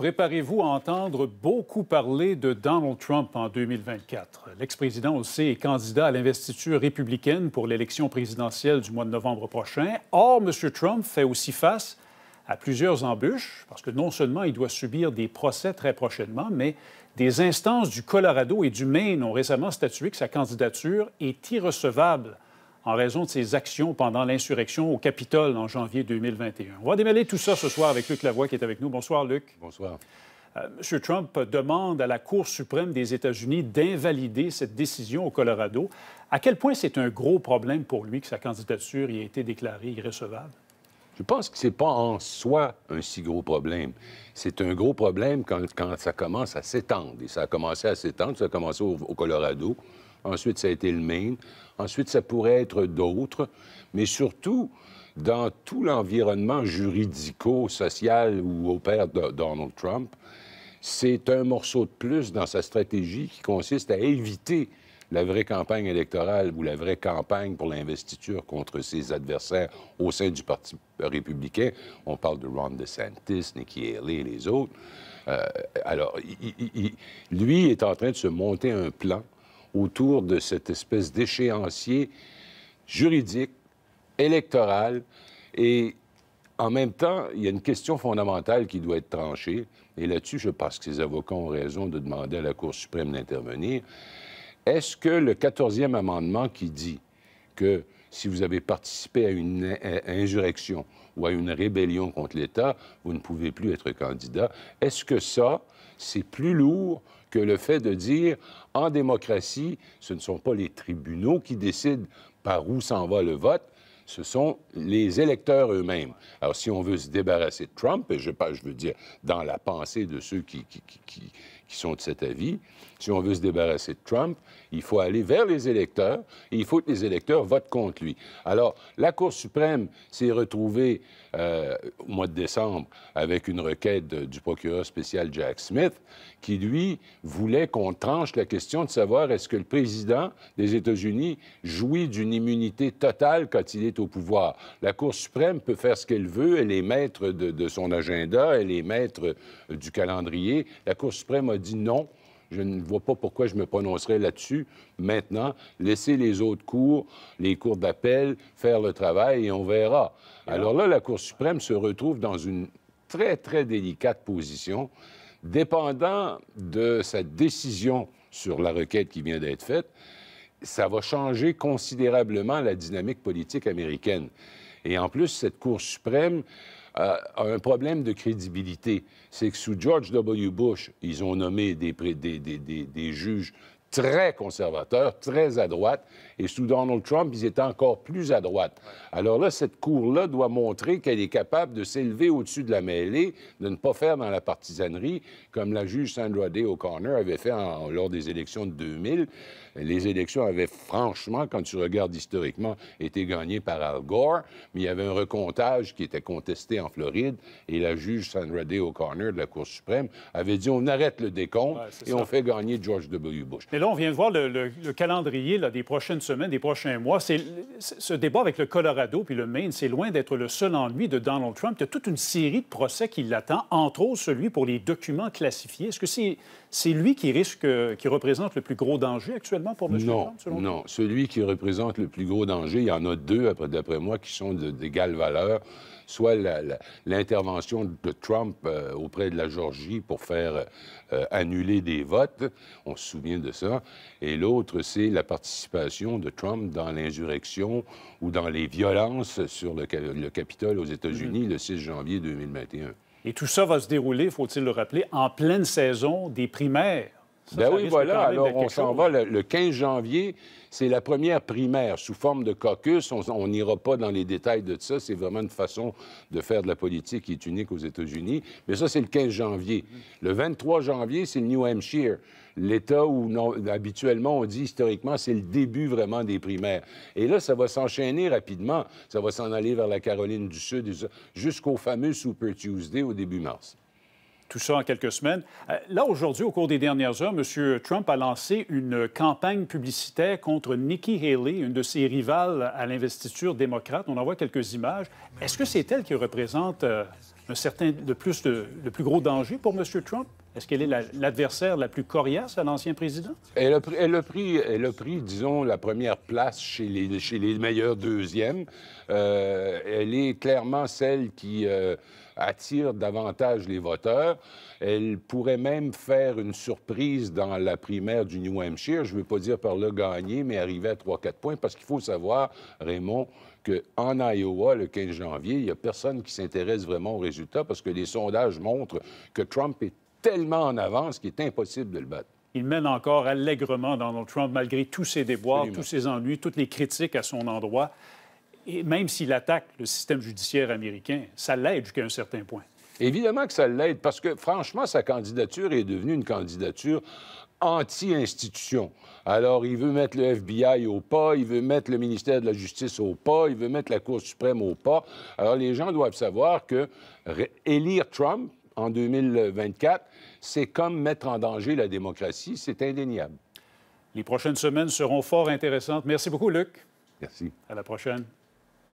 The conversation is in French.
Préparez-vous à entendre beaucoup parler de Donald Trump en 2024. L'ex-président aussi est candidat à l'investiture républicaine pour l'élection présidentielle du mois de novembre prochain. Or, M. Trump fait aussi face à plusieurs embûches, parce que non seulement il doit subir des procès très prochainement, mais des instances du Colorado et du Maine ont récemment statué que sa candidature est irrecevable en raison de ses actions pendant l'insurrection au Capitole en janvier 2021. On va démêler tout ça ce soir avec Luc Lavoie qui est avec nous. Bonsoir, Luc. Bonsoir. Euh, M. Trump demande à la Cour suprême des États-Unis d'invalider cette décision au Colorado. À quel point c'est un gros problème pour lui que sa candidature ait été déclarée irrecevable? Je pense que c'est pas en soi un si gros problème. C'est un gros problème quand, quand ça commence à s'étendre. Et ça a commencé à s'étendre, ça a commencé au Colorado. Ensuite, ça a été le Maine. Ensuite, ça pourrait être d'autres. Mais surtout, dans tout l'environnement juridico-social où opère de Donald Trump, c'est un morceau de plus dans sa stratégie qui consiste à éviter la vraie campagne électorale ou la vraie campagne pour l'investiture contre ses adversaires au sein du Parti républicain. On parle de Ron DeSantis, Nikki Haley et les autres. Euh, alors, lui est en train de se monter un plan autour de cette espèce d'échéancier juridique, électoral, et en même temps, il y a une question fondamentale qui doit être tranchée, et là-dessus, je pense que ces avocats ont raison de demander à la Cour suprême d'intervenir. Est-ce que le 14e amendement qui dit que si vous avez participé à une insurrection ou à une rébellion contre l'État, vous ne pouvez plus être candidat, est-ce que ça, c'est plus lourd que le fait de dire en démocratie, ce ne sont pas les tribunaux qui décident par où s'en va le vote, ce sont les électeurs eux-mêmes. Alors, si on veut se débarrasser de Trump, et je, je veux dire, dans la pensée de ceux qui, qui, qui, qui sont de cet avis. Si on veut se débarrasser de Trump, il faut aller vers les électeurs et il faut que les électeurs votent contre lui. Alors, la Cour suprême s'est retrouvée euh, au mois de décembre avec une requête du procureur spécial Jack Smith qui, lui, voulait qu'on tranche la question de savoir est-ce que le président des États-Unis jouit d'une immunité totale quand il est au pouvoir. La Cour suprême peut faire ce qu'elle veut, elle est maître de, de son agenda, elle est maître du calendrier. La Cour suprême a dit non, je ne vois pas pourquoi je me prononcerai là-dessus. Maintenant, laissez les autres cours, les cours d'appel, faire le travail et on verra. Alors là, la Cour suprême se retrouve dans une très, très délicate position, dépendant de sa décision sur la requête qui vient d'être faite. Ça va changer considérablement la dynamique politique américaine. Et en plus, cette Cour suprême, euh, un problème de crédibilité. C'est que sous George W. Bush, ils ont nommé des, des juges très conservateur, très à droite, et sous Donald Trump, ils étaient encore plus à droite. Alors là, cette cour-là doit montrer qu'elle est capable de s'élever au-dessus de la mêlée, de ne pas faire dans la partisanerie, comme la juge Sandra Day O'Connor avait fait lors des élections de 2000. Les élections avaient franchement, quand tu regardes historiquement, été gagnées par Al Gore, mais il y avait un recomptage qui était contesté en Floride, et la juge Sandra Day O'Connor de la Cour suprême avait dit on arrête le décompte et on fait gagner George W. Bush là, on vient de voir le, calendrier là, des prochaines semaines, des prochains mois. C'est, ce débat avec le Colorado puis le Maine, c'est loin d'être le seul ennui de Donald Trump. Il y a toute une série de procès qui l'attend, entre autres celui pour les documents classifiés. Est-ce que c'est, lui qui risque, qui représente le plus gros danger actuellement pour M. Trump, selon non. Celui qui représente le plus gros danger, il y en a deux, d'après moi, qui sont d'égale valeur soit l'intervention de Trump euh, auprès de la Georgie pour faire euh, annuler des votes, on se souvient de ça, et l'autre, c'est la participation de Trump dans l'insurrection ou dans les violences sur le, Capitole aux États-Unis mm-hmm. le 6 janvier 2021. Et tout ça va se dérouler, faut-il le rappeler, en pleine saison des primaires ben oui, voilà. Alors, on s'en va le, 15 janvier. C'est la première primaire sous forme de caucus. On n'ira pas dans les détails de ça. C'est vraiment une façon de faire de la politique qui est unique aux États-Unis. Mais ça, c'est le 15 janvier. Le 23 janvier, c'est le New Hampshire, l'État où habituellement on dit historiquement c'est le début vraiment des primaires. Et là, ça va s'enchaîner rapidement. Ça va s'en aller vers la Caroline du Sud jusqu'au fameux Super Tuesday au début mars tout ça en quelques semaines. Euh, là, aujourd'hui, au cours des dernières heures, M. Trump a lancé une campagne publicitaire contre Nikki Haley, une de ses rivales à l'investiture démocrate. On en voit quelques images. Est-ce que c'est elle qui représente euh, un certain, plus, le plus gros danger pour M. Trump? Est-ce qu'elle est l'adversaire la, plus coriace à l'ancien président? Elle a, elle, pris, elle disons, la première place chez les, chez les meilleurs deuxièmes. Euh, elle est clairement celle qui euh, attire davantage les voteurs. Elle pourrait même faire une surprise dans la primaire du New Hampshire. Je ne veux pas dire par là gagner, mais arriver à 3-4 points, parce qu'il faut savoir, Raymond, qu'en Iowa, le 15 janvier, il n'y a personne qui s'intéresse vraiment aux résultats parce que les sondages montrent que Trump est tellement en avance qu'il est impossible de le battre. Il mène encore allègrement Donald Trump, malgré tous ses déboires, tous ses ennuis, toutes les critiques à son endroit. Et même s'il attaque le système judiciaire américain, ça l'aide jusqu'à un certain point. Évidemment que ça l'aide, parce que franchement, sa candidature est devenue une candidature anti-institution. Alors, il veut mettre le FBI au pas, il veut mettre le ministère de la Justice au pas, il veut mettre la Cour suprême au pas. Alors, les gens doivent savoir que élire Trump, en 2024, c'est comme mettre en danger la démocratie, c'est indéniable. Les prochaines semaines seront fort intéressantes. Merci beaucoup, Luc. Merci. À la prochaine.